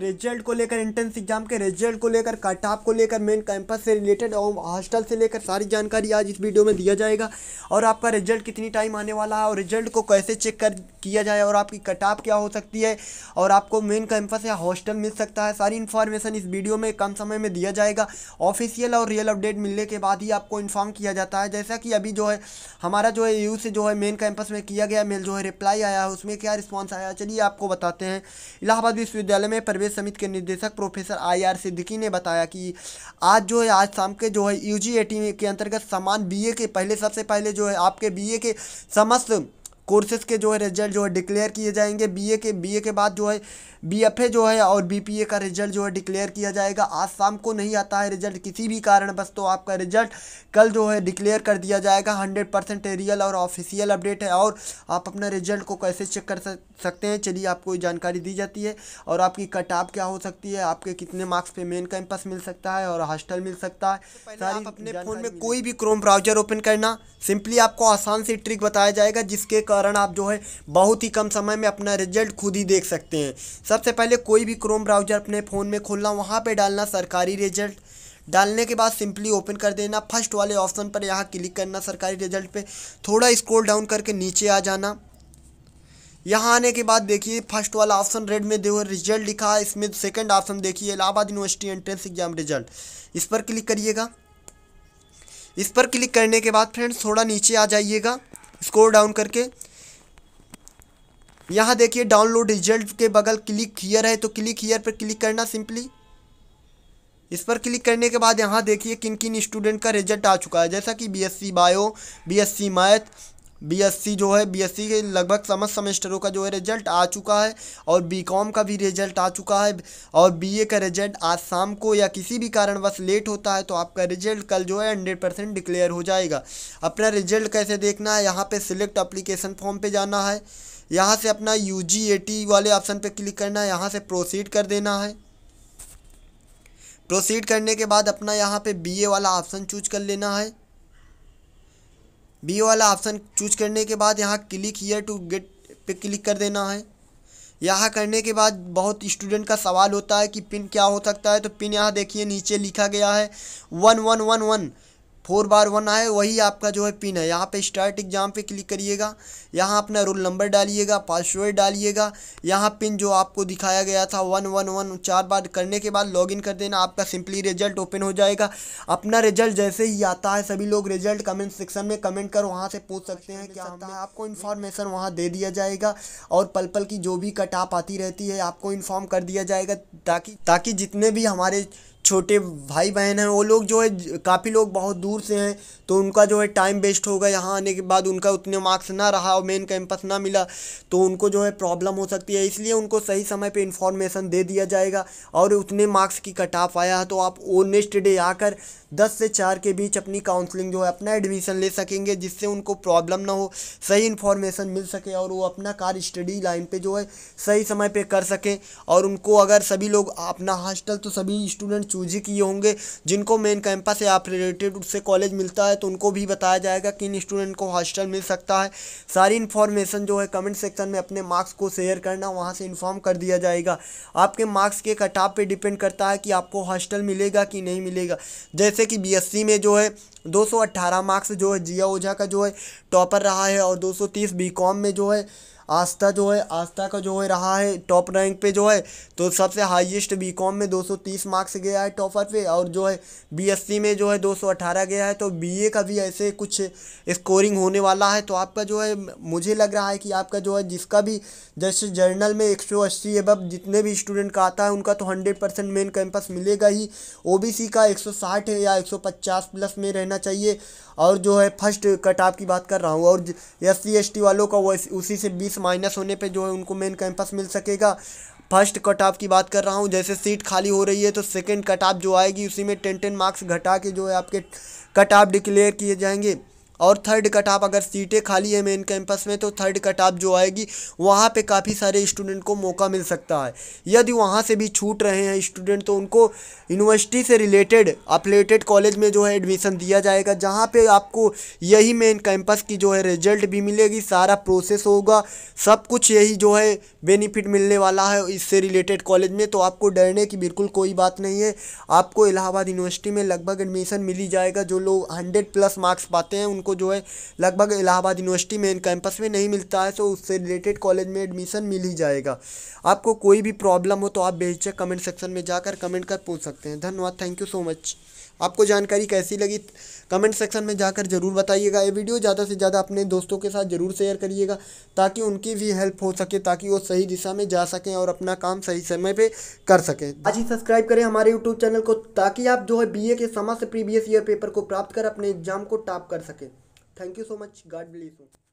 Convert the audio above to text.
result को लेकर entrance exam के रिजल्ट को लेकर कट ऑफ को लेकर मेन कैंपस से रिलेटेड और हॉस्टल से लेकर सारी जानकारी आज इस वीडियो में दिया जाएगा और आपका रिजल्ट कितनी टाइम आने वाला है और रिजल्ट को कैसे चेक कर किया जाए और आपकी कट ऑफ क्या हो सकती है और आपको मेन कैंपस या हॉस्टल मिल सकता है सारी इन्फॉर्मेशन इस वीडियो में कम समय में दिया जाएगा ऑफिशियल और रियल अपडेट मिलने के बाद ही आपको इन्फॉर्म किया जाता है जैसा कि अभी जो है हमारा जो है यू से जो है मेन कैंपस में किया गया मेल जो है रिप्लाई आया उसमें क्या रिस्पॉन्स आया चलिए आपको बताते हैं इलाहाबाद विश्वविद्यालय में प्रवेश प्रवेश समिति के निदेशक प्रोफेसर आई आर सिद्दीकी ने बताया कि आज जो है आज शाम के जो है यू के अंतर्गत समान बी के पहले सबसे पहले जो है आपके बी के समस्त कोर्सेज़ के जो है रिजल्ट जो है डिक्लेयर किए जाएंगे बीए के बीए के बाद जो है बीएफए जो है और बीपीए का रिजल्ट जो है डिक्लेयर किया जाएगा आज शाम को नहीं आता है रिजल्ट किसी भी कारणवश तो आपका रिजल्ट कल जो है डिक्लेयर कर दिया जाएगा हंड्रेड परसेंट रियल और ऑफिशियल अपडेट है और आप अपना रिजल्ट को कैसे चेक कर सकते हैं चलिए आपको जानकारी दी जाती है और आपकी कट ऑफ क्या हो सकती है आपके कितने मार्क्स पे मेन कैंपस मिल सकता है और हॉस्टल मिल सकता है तो सारी आप अपने फ़ोन में कोई भी क्रोम ब्राउजर ओपन करना सिंपली आपको आसान सी ट्रिक बताया जाएगा जिसके कारण आप जो है बहुत ही कम समय में अपना रिजल्ट खुद ही देख सकते हैं सबसे पहले कोई भी क्रोम ब्राउजर अपने फ़ोन में खोलना वहाँ पर डालना सरकारी रिजल्ट डालने के बाद सिंपली ओपन कर देना फर्स्ट वाले ऑप्शन पर यहाँ क्लिक करना सरकारी रिजल्ट पे थोड़ा स्क्रॉल डाउन करके नीचे आ जाना यहाँ आने के बाद देखिए फर्स्ट वाला ऑप्शन रेड में देखो रिजल्ट लिखा है इसमें सेकंड ऑप्शन देखिए Allahabad university entrance exam result इस पर क्लिक करिएगा इस पर क्लिक करने के बाद फ्रेंड्स थोड़ा नीचे आ जाइएगा स्कोर डाउन करके यहाँ देखिए डाउनलोड रिजल्ट के बगल क्लिक हीयर है तो क्लिक हीयर पर क्लिक करना सिंपली इस पर क्लिक करने के बाद यहाँ देखिए किन किन स्टूडेंट का रिजल्ट आ चुका है जैसा कि BSc bio BSc math BSc जो है बीएससी के लगभग समस्त सेमेस्टरों का जो है रिजल्ट आ चुका है और बीकॉम का भी रिजल्ट आ चुका है और बीए का रिजल्ट आज शाम को या किसी भी कारणवश लेट होता है तो आपका रिजल्ट कल जो है हंड्रेड परसेंट डिक्लेयर हो जाएगा अपना रिजल्ट कैसे देखना है यहाँ पर सिलेक्ट अप्लीकेशन फॉर्म पर जाना है यहाँ से अपना यू जी वाले ऑप्शन पर क्लिक करना है यहाँ से प्रोसीड कर देना है प्रोसीड करने के बाद अपना यहाँ पर बी वाला ऑप्शन चूज कर लेना है बी वाला ऑप्शन चूज करने के बाद यहाँ क्लिक हीयर टू गेट पे क्लिक कर देना है यहाँ करने के बाद बहुत स्टूडेंट का सवाल होता है कि पिन क्या हो सकता है तो पिन यहाँ देखिए नीचे लिखा गया है one one one one four बार वन आए वही आपका जो है पिन है यहाँ पे स्टार्ट एग्जाम पे क्लिक करिएगा यहाँ अपना रोल नंबर डालिएगा पासवर्ड डालिएगा यहाँ पिन जो आपको दिखाया गया था वन वन वन चार बार करने के बाद लॉगिन कर देना आपका सिंपली रिजल्ट ओपन हो जाएगा अपना रिजल्ट जैसे ही आता है सभी लोग रिजल्ट कमेंट सेक्शन में कमेंट कर वहाँ से पूछ सकते हैं क्या आता है आपको इन्फॉर्मेशन वहाँ दे दिया जाएगा और पल पल की जो भी कटाप आती रहती है आपको इन्फॉर्म कर दिया जाएगा ताकि ताकि जितने भी हमारे छोटे भाई बहन हैं वो लोग जो है काफ़ी लोग बहुत दूर से हैं तो उनका जो है टाइम वेस्ट होगा यहाँ आने के बाद उनका उतने मार्क्स ना रहा और मेन कैंपस ना मिला तो उनको जो है प्रॉब्लम हो सकती है इसलिए उनको सही समय पे इन्फॉर्मेशन दे दिया जाएगा और उतने मार्क्स की कट ऑफ आया है तो आप वो नेक्स्ट डे आकर दस से चार के बीच अपनी काउंसलिंग जो है अपना एडमिशन ले सकेंगे जिससे उनको प्रॉब्लम ना हो सही इन्फॉर्मेशन मिल सके और वो अपना कार्य स्टडी लाइन पर जो है सही समय पर कर सकें और उनको अगर सभी लोग अपना हॉस्टल तो सभी स्टूडेंट्स चूज ही किए होंगे जिनको मेन कैंपस या रिलेटेड उससे कॉलेज मिलता है तो उनको भी बताया जाएगा किन स्टूडेंट को हॉस्टल मिल सकता है सारी इन्फॉर्मेशन जो है कमेंट सेक्शन में अपने मार्क्स को शेयर करना वहाँ से इन्फॉर्म कर दिया जाएगा आपके मार्क्स के कटाप पर डिपेंड करता है कि आपको हॉस्टल मिलेगा कि नहीं मिलेगा जैसे कि बी में जो है 218 मार्क्स जो है जिया ओझा का जो है टॉपर रहा है और 230 बीकॉम में जो है आस्था जो है आस्था का जो है रहा है टॉप रैंक पे जो है तो सबसे हाईएस्ट बीकॉम में 230 मार्क्स गया है टॉपर पे और जो है बीएससी में जो है 218 गया है तो बीए का भी ऐसे कुछ स्कोरिंग होने वाला है तो आपका जो है मुझे लग रहा है कि आपका जो है जिसका भी जैसे जर्नल में एक सौ अस्सी जितने भी स्टूडेंट का आता है उनका तो हंड्रेड परसेंट मेन कैंपस मिलेगा ही ओ का एक सौ साठ या एक सौ पचास प्लस में रहना चाहिए और जो है फर्स्ट कट आपकी की बात कर रहा हूँ और एस सी वालों का वो उसी से बीस बीस माइनस होने पे जो है उनको मेन कैंपस मिल सकेगा फर्स्ट कट ऑफ की बात कर रहा हूँ जैसे सीट खाली हो रही है तो सेकेंड कट ऑफ जो आएगी उसी में टेन टेन मार्क्स घटा के जो है आपके कट ऑफ डिक्लेयर किए जाएंगे और थर्ड कट आप अगर सीटें खाली है मेन कैंपस में तो थर्ड कट ऑफ जो आएगी वहाँ पे काफ़ी सारे स्टूडेंट को मौका मिल सकता है यदि वहाँ से भी छूट रहे हैं स्टूडेंट तो उनको यूनिवर्सिटी से रिलेटेड अपलेटेड कॉलेज में जो है एडमिशन दिया जाएगा जहाँ पे आपको यही मेन कैंपस की जो है रिजल्ट भी मिलेगी सारा प्रोसेस होगा सब कुछ यही जो है बेनिफिट मिलने वाला है इससे रिलेटेड कॉलेज में तो आपको डरने की बिल्कुल कोई बात नहीं है आपको इलाहाबाद यूनिवर्सिटी में लगभग एडमिशन मिल ही जाएगा जो लोग हंड्रेड प्लस मार्क्स पाते हैं उन इनको जो है लगभग इलाहाबाद यूनिवर्सिटी मेन कैंपस में नहीं मिलता है तो उससे रिलेटेड कॉलेज में एडमिशन मिल ही जाएगा आपको कोई भी प्रॉब्लम हो तो आप बेचक कमेंट सेक्शन में जाकर कमेंट कर पूछ सकते हैं धन्यवाद थैंक यू सो मच आपको जानकारी कैसी लगी कमेंट सेक्शन में जाकर ज़रूर बताइएगा ये वीडियो ज़्यादा से ज़्यादा अपने दोस्तों के साथ ज़रूर शेयर करिएगा ताकि उनकी भी हेल्प हो सके ताकि वो सही दिशा में जा सकें और अपना काम सही समय पे कर सकें आज ही सब्सक्राइब करें हमारे यूट्यूब चैनल को ताकि आप जो है बीए के समस्त प्रीवियस ईयर पेपर को प्राप्त कर अपने एग्जाम को टाप कर सकें thank you so much god bless you